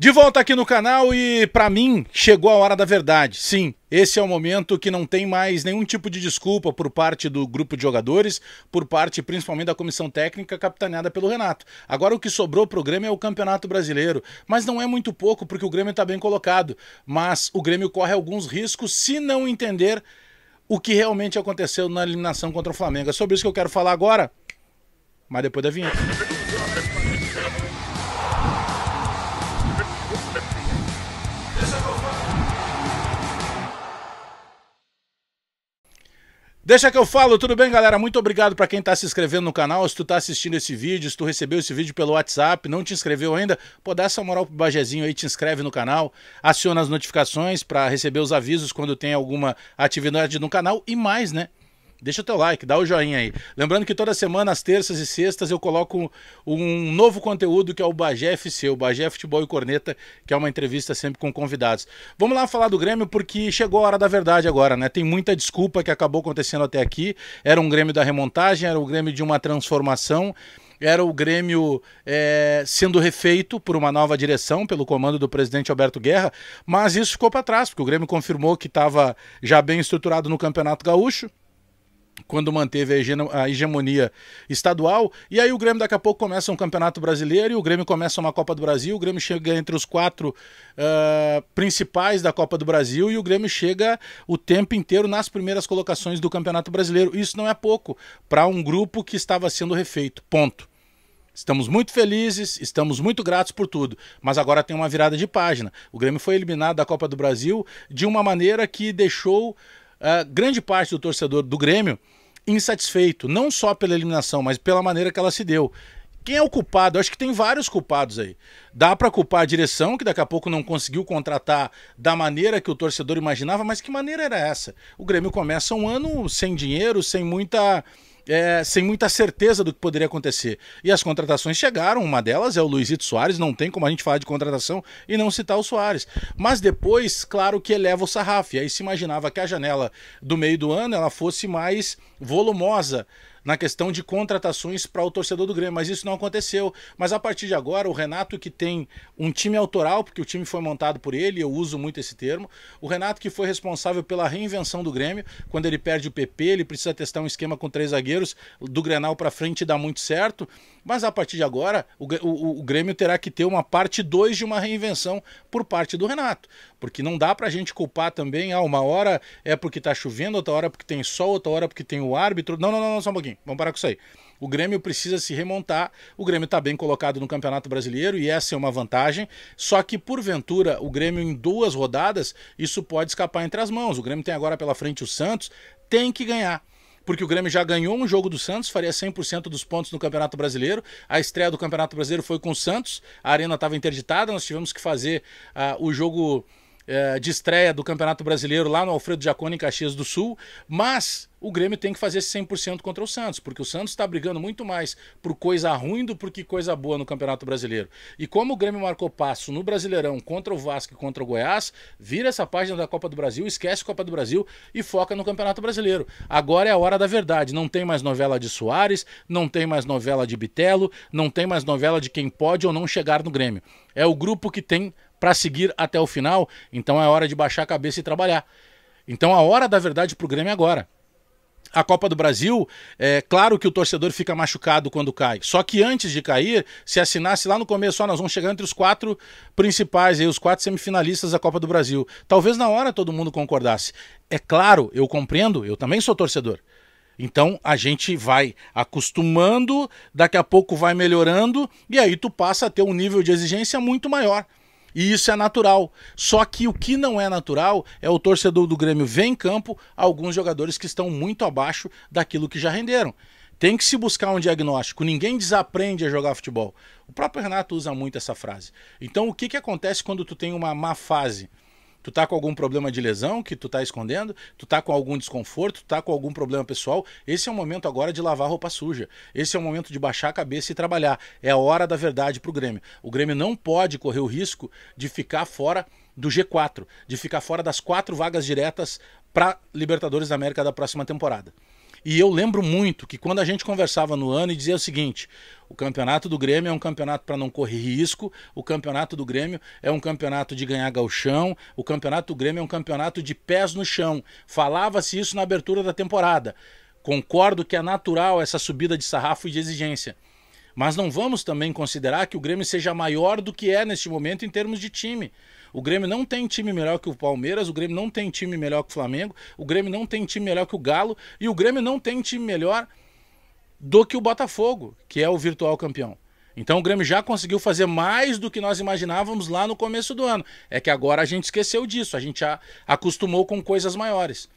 De volta aqui no canal e para mim chegou a hora da verdade. Sim, esse é o momento que não tem mais nenhum tipo de desculpa por parte do grupo de jogadores, por parte principalmente da comissão técnica capitaneada pelo Renato. Agora o que sobrou pro Grêmio é o Campeonato Brasileiro, mas não é muito pouco porque o Grêmio está bem colocado, mas o Grêmio corre alguns riscos se não entender o que realmente aconteceu na eliminação contra o Flamengo. É sobre isso que eu quero falar agora, mas depois da vinheta. Deixa que eu falo, tudo bem, galera? Muito obrigado para quem tá se inscrevendo no canal, se tu tá assistindo esse vídeo, se tu recebeu esse vídeo pelo WhatsApp, não te inscreveu ainda, pô, dá essa moral pro Bajezinho aí, te inscreve no canal, aciona as notificações para receber os avisos quando tem alguma atividade no canal e mais, né? Deixa o teu like, dá o joinha aí. Lembrando que toda semana, às terças e sextas, eu coloco um novo conteúdo que é o Bagé FC, o Bagé Futebol e Corneta, que é uma entrevista sempre com convidados. Vamos lá falar do Grêmio, porque chegou a hora da verdade agora, né? Tem muita desculpa que acabou acontecendo até aqui. Era um Grêmio da remontagem, era um Grêmio de uma transformação era o Grêmio é, sendo refeito por uma nova direção, pelo comando do presidente Alberto Guerra, mas isso ficou para trás, porque o Grêmio confirmou que estava já bem estruturado no Campeonato Gaúcho quando manteve a hegemonia estadual. E aí o Grêmio daqui a pouco começa um campeonato brasileiro e o Grêmio começa uma Copa do Brasil. O Grêmio chega entre os quatro uh, principais da Copa do Brasil e o Grêmio chega o tempo inteiro nas primeiras colocações do Campeonato Brasileiro. Isso não é pouco para um grupo que estava sendo refeito. Ponto. Estamos muito felizes, estamos muito gratos por tudo, mas agora tem uma virada de página. O Grêmio foi eliminado da Copa do Brasil de uma maneira que deixou ah, grande parte do torcedor do Grêmio insatisfeito, não só pela eliminação, mas pela maneira que ela se deu. Quem é o culpado? Eu acho que tem vários culpados aí. Dá para culpar a direção, que daqui a pouco não conseguiu contratar da maneira que o torcedor imaginava, mas que maneira era essa? O Grêmio começa um ano sem dinheiro, sem muita é, sem muita certeza do que poderia acontecer. E as contratações chegaram, uma delas é o Luizito Soares, não tem como a gente falar de contratação e não citar o Soares. Mas depois, claro que eleva o sarrafo, e aí se imaginava que a janela do meio do ano ela fosse mais volumosa na questão de contratações para o torcedor do Grêmio, mas isso não aconteceu. Mas a partir de agora, o Renato, que tem um time autoral, porque o time foi montado por ele, eu uso muito esse termo, o Renato, que foi responsável pela reinvenção do Grêmio, quando ele perde o PP, ele precisa testar um esquema com três zagueiros, do Grenal para frente dá muito certo, mas a partir de agora, o, o, o Grêmio terá que ter uma parte 2 de uma reinvenção por parte do Renato, porque não dá para a gente culpar também, ah, uma hora é porque está chovendo, outra hora é porque tem sol, outra hora é porque tem o árbitro. Não, não, não, não, só um pouquinho. Vamos parar com isso aí. O Grêmio precisa se remontar. O Grêmio está bem colocado no Campeonato Brasileiro e essa é uma vantagem. Só que, porventura, o Grêmio em duas rodadas, isso pode escapar entre as mãos. O Grêmio tem agora pela frente o Santos, tem que ganhar porque o Grêmio já ganhou um jogo do Santos, faria 100% dos pontos no Campeonato Brasileiro. A estreia do Campeonato Brasileiro foi com o Santos, a arena estava interditada, nós tivemos que fazer uh, o jogo uh, de estreia do Campeonato Brasileiro lá no Alfredo Jaconi, em Caxias do Sul, mas o Grêmio tem que fazer esse 100% contra o Santos, porque o Santos está brigando muito mais por coisa ruim do que coisa boa no Campeonato Brasileiro. E como o Grêmio marcou passo no Brasileirão contra o Vasco e contra o Goiás, vira essa página da Copa do Brasil, esquece a Copa do Brasil e foca no Campeonato Brasileiro. Agora é a hora da verdade. Não tem mais novela de Soares, não tem mais novela de Bitelo, não tem mais novela de quem pode ou não chegar no Grêmio. É o grupo que tem para seguir até o final, então é hora de baixar a cabeça e trabalhar. Então a hora da verdade para o Grêmio é agora a Copa do Brasil, é claro que o torcedor fica machucado quando cai. Só que antes de cair, se assinasse lá no começo, ó, nós vamos chegar entre os quatro principais, aí, os quatro semifinalistas da Copa do Brasil. Talvez na hora todo mundo concordasse. É claro, eu compreendo, eu também sou torcedor. Então a gente vai acostumando, daqui a pouco vai melhorando, e aí tu passa a ter um nível de exigência muito maior. E isso é natural. Só que o que não é natural é o torcedor do Grêmio ver em campo alguns jogadores que estão muito abaixo daquilo que já renderam. Tem que se buscar um diagnóstico. Ninguém desaprende a jogar futebol. O próprio Renato usa muito essa frase. Então, o que, que acontece quando tu tem uma má fase? Tu tá com algum problema de lesão que tu tá escondendo? Tu tá com algum desconforto? Tu tá com algum problema pessoal? Esse é o momento agora de lavar roupa suja. Esse é o momento de baixar a cabeça e trabalhar. É a hora da verdade pro Grêmio. O Grêmio não pode correr o risco de ficar fora do G4, de ficar fora das quatro vagas diretas para Libertadores da América da próxima temporada. E eu lembro muito que quando a gente conversava no ano e dizia o seguinte: o campeonato do Grêmio é um campeonato para não correr risco, o campeonato do Grêmio é um campeonato de ganhar galchão, o campeonato do Grêmio é um campeonato de pés no chão. Falava-se isso na abertura da temporada. Concordo que é natural essa subida de sarrafo e de exigência. Mas não vamos também considerar que o Grêmio seja maior do que é neste momento em termos de time. O Grêmio não tem time melhor que o Palmeiras, o Grêmio não tem time melhor que o Flamengo, o Grêmio não tem time melhor que o Galo e o Grêmio não tem time melhor do que o Botafogo, que é o virtual campeão. Então o Grêmio já conseguiu fazer mais do que nós imaginávamos lá no começo do ano. É que agora a gente esqueceu disso, a gente já acostumou com coisas maiores.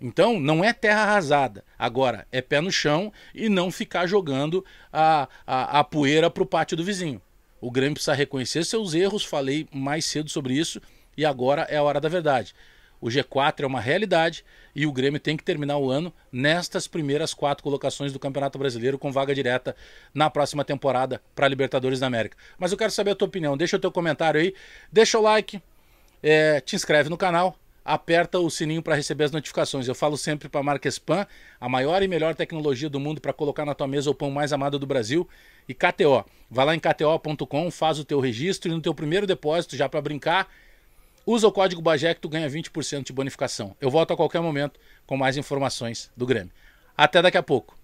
Então, não é terra arrasada. Agora, é pé no chão e não ficar jogando a, a, a poeira para o pátio do vizinho. O Grêmio precisa reconhecer seus erros, falei mais cedo sobre isso, e agora é a hora da verdade. O G4 é uma realidade e o Grêmio tem que terminar o ano nestas primeiras quatro colocações do Campeonato Brasileiro com vaga direta na próxima temporada para a Libertadores da América. Mas eu quero saber a tua opinião, deixa o teu comentário aí, deixa o like, é, te inscreve no canal, aperta o sininho para receber as notificações. Eu falo sempre para a marca Spam, a maior e melhor tecnologia do mundo para colocar na tua mesa o pão mais amado do Brasil. E KTO, vai lá em kto.com, faz o teu registro e no teu primeiro depósito, já para brincar, usa o código BAGEC que tu ganha 20% de bonificação. Eu volto a qualquer momento com mais informações do Grêmio. Até daqui a pouco.